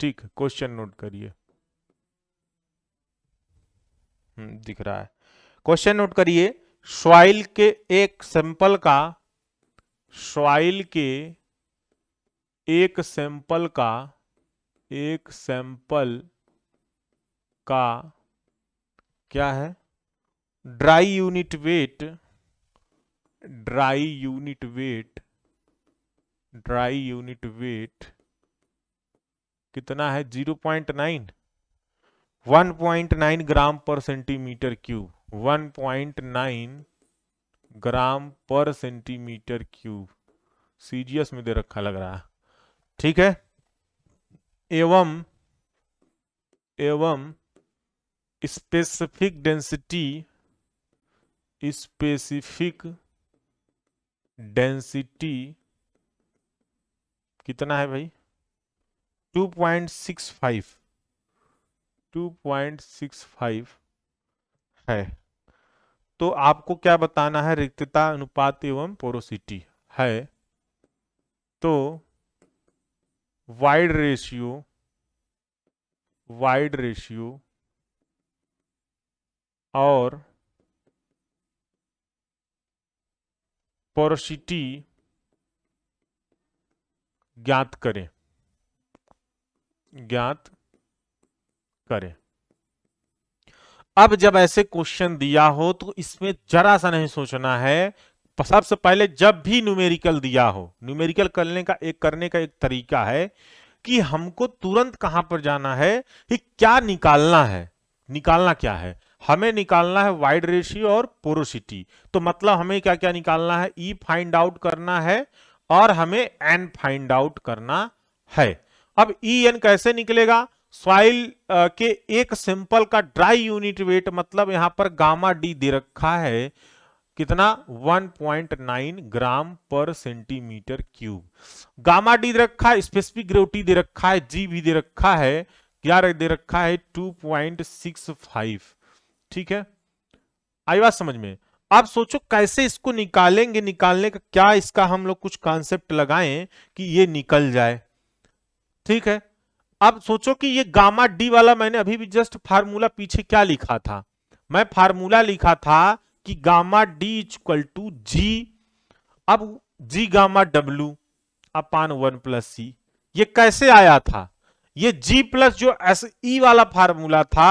ठीक question note करिए हम्म, दिख रहा है क्वेश्चन नोट करिए सॉइल के एक सैंपल का सॉइल के एक सैंपल का एक सैंपल का क्या है dry unit weight dry unit weight dry unit weight कितना है zero point nine one point nine gram per centimetre cube one point nine gram per centimetre cube CGS में दे रखा लग रहा है ठीक है एवं एवं स्पेसिफिक डेंसिटी स्पेसिफिक डेंसिटी कितना है भाई two point six five two point six five है तो आपको क्या बताना है रिक्तता अनुपात एवं पोरोसिटी है तो वाइड रेशियो वाइड रेशियो और पोरोसिटी ज्ञात करें ज्ञात करें अब जब ऐसे क्वेश्चन दिया हो तो इसमें जरा सा नहीं सोचना है सबसे पहले जब भी न्यूमेरिकल दिया हो न्यूमेरिकल करने का एक करने का एक तरीका है कि हमको तुरंत कहां पर जाना है कि क्या निकालना है निकालना क्या है हमें निकालना है वाइड रेशियो और पोरोसिटी तो मतलब हमें क्या क्या निकालना है ई फाइंड आउट करना है और हमें एन फाइंड आउट करना है अब ई e एन कैसे निकलेगा सॉइल के एक सिंपल का ड्राई यूनिट वेट मतलब यहां पर गामा डी दे रखा है कितना 1.9 gram per centimetre cube gamma D दे रखा है स्पेसिफिक ग्रेविटी दे रखा है जी भी दे रखा है क्या दे रखा है 2.65 ठीक है आई बात समझ में आप सोचो कैसे इसको निकालेंगे निकालने का क्या इसका हम लोग कुछ कॉन्सेप्ट लगाएं कि ये निकल जाए ठीक है अब सोचो कि ये गामा डी वाला मैंने अभी भी जस्ट फार्मूला पीछे क्या लिखा था मैं फार्मूला लिखा था कि gamma D equal to G अब G gamma W upon one plus C ये कैसे आया था ये जी प्लस जो एस ई e वाला फार्मूला था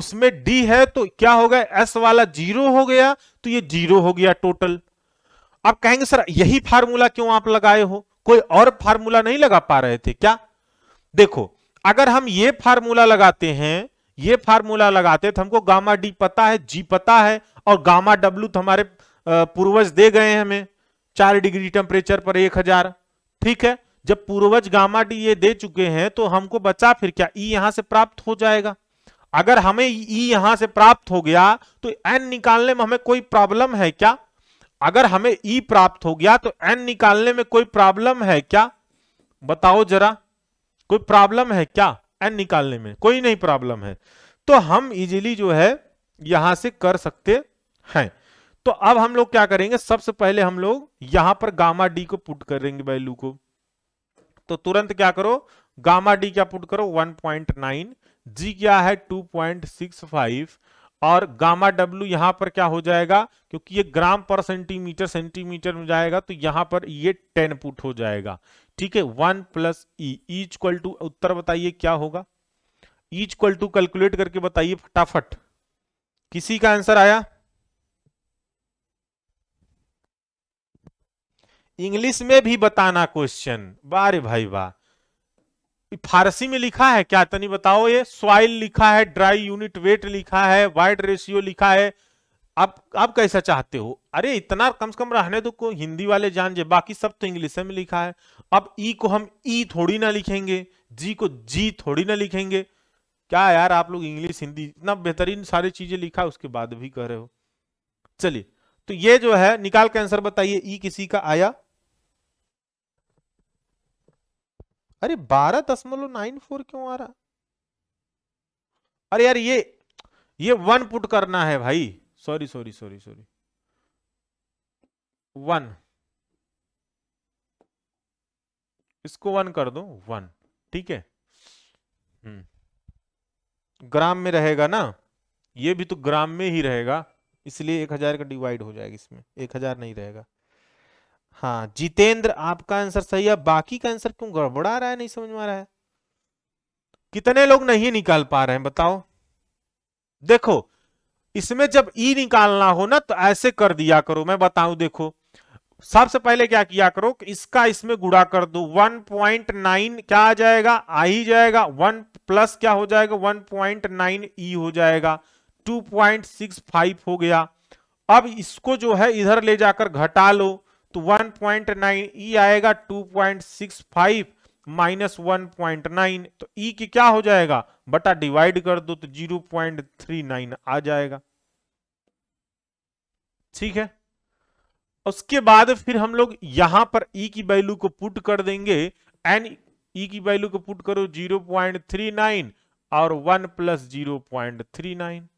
उसमें डी है तो क्या हो गया एस वाला जीरो हो गया तो ये जीरो हो गया टोटल अब कहेंगे सर यही फार्मूला क्यों आप लगाए हो कोई और फार्मूला नहीं लगा पा रहे थे क्या देखो अगर हम ये फार्मूला लगाते हैं ये फार्मूला लगाते तो हमको गामा डी पता है जी पता है और गामा डब्ल्यू तो हमारे पूर्वज दे गए हैं हमें चार डिग्री टेम्परेचर पर एक हजार ठीक है जब पूर्वज गामा डी ये दे चुके हैं तो हमको बचा फिर क्या ई यहां से प्राप्त हो जाएगा अगर हमें ई यहां से प्राप्त हो गया तो एन निकालने में हमें कोई प्रॉब्लम है क्या अगर हमें ई प्राप्त हो गया तो एन निकालने में कोई प्रॉब्लम है क्या बताओ जरा कोई प्रॉब्लम है क्या एन निकालने में कोई नहीं प्रॉब्लम है तो हम इजीली जो है यहां से कर सकते हैं तो अब हम लोग क्या करेंगे सबसे पहले हम लोग यहां पर गामा डी को पुट करेंगे वैल्यू को तो तुरंत क्या करो गामा डी क्या पुट करो 1.9 जी क्या है 2.65 और गामा डब्ल्यू यहां पर क्या हो जाएगा क्योंकि ये ग्राम पर सेंटीमीटर सेंटीमीटर में जाएगा तो यहां पर ये टेन फुट हो जाएगा ठीक है वन प्लस ई टू उत्तर बताइए क्या होगा इक्वल टू कैलकुलेट करके बताइए फटाफट किसी का आंसर आया इंग्लिश में भी बताना क्वेश्चन बारे भाई वाह फारसी में लिखा है क्या तनी बताओ ये सॉइल लिखा है ड्राई यूनिट वेट लिखा है वाइड रेशियो लिखा है आप आप कैसा चाहते हो अरे इतना कम से कम रहने तो को हिंदी वाले जान जे बाकी सब तो इंग्लिश में लिखा है अब ई e को हम ई e थोड़ी ना लिखेंगे जी को जी थोड़ी ना लिखेंगे क्या यार आप लोग इंग्लिश हिंदी इतना बेहतरीन सारी चीजें लिखा है उसके बाद भी कह रहे हो चलिए तो ये जो है निकाल के आंसर बताइए ई e किसी का आया अरे बारह दशमलव नाइन फोर क्यों आ रहा अरे यार ये ये वन पुट करना है भाई sorry sorry sorry sorry one इसको वन कर दो वन ठीक है हम्म। ग्राम में रहेगा ना ये भी तो ग्राम में ही रहेगा इसलिए एक हजार का डिवाइड हो जाएगा इसमें एक हजार नहीं रहेगा हाँ जितेंद्र आपका आंसर सही है बाकी का आंसर क्यों गड़बड़ा रहा है नहीं समझ में आ रहा है कितने लोग नहीं निकाल पा रहे हैं बताओ देखो इसमें जब ई निकालना हो ना तो ऐसे कर दिया करो मैं बताऊं देखो सबसे पहले क्या किया करो कि इसका इसमें गुड़ा कर दो 1.9 क्या आ जाएगा आ ही जाएगा 1 प्लस क्या हो जाएगा 1.9 ई हो जाएगा 2.65 हो गया अब इसको जो है इधर ले जाकर घटा लो तो नाइन ई e आएगा two point six five minus one point nine तो ई e की क्या हो जाएगा बटा डिवाइड कर दो तो जीरो पॉइंट थ्री नाइन आ जाएगा ठीक है उसके बाद फिर हम लोग यहां पर ई e की वैल्यू को पुट कर देंगे एन ई की वैल्यू को पुट करो जीरो पॉइंट थ्री नाइन और one plus zero point three nine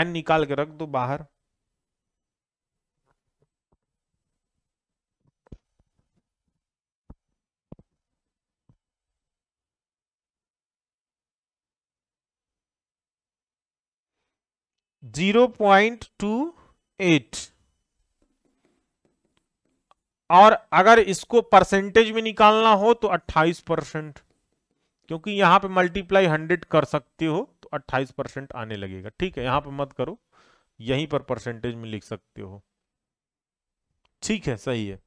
N निकाल के रख दो बाहर जीरो पॉइंट टू एट और अगर इसको परसेंटेज में निकालना हो तो अट्ठाईस परसेंट क्योंकि यहां पे मल्टीप्लाई हंड्रेड कर सकते हो तो अट्ठाईस परसेंट आने लगेगा ठीक है यहां पे मत करो यहीं पर परसेंटेज में लिख सकते हो ठीक है सही है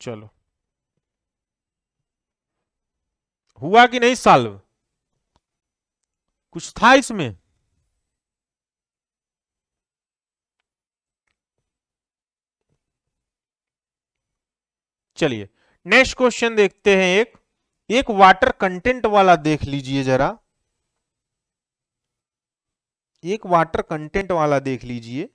चलो हुआ कि नहीं साल्व कुछ था इसमें चलिए नेक्स्ट क्वेश्चन देखते हैं एक एक वाटर कंटेंट वाला देख लीजिए जरा एक वाटर कंटेंट वाला देख लीजिए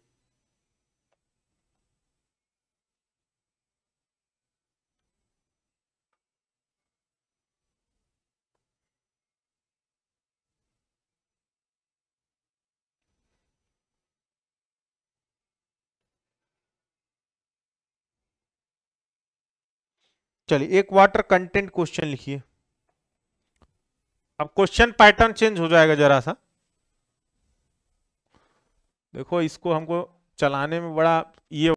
चलिए एक वाटर कंटेंट क्वेश्चन लिखिए अब क्वेश्चन पैटर्न चेंज हो जाएगा जरा सा देखो इसको हमको चलाने में बड़ा ये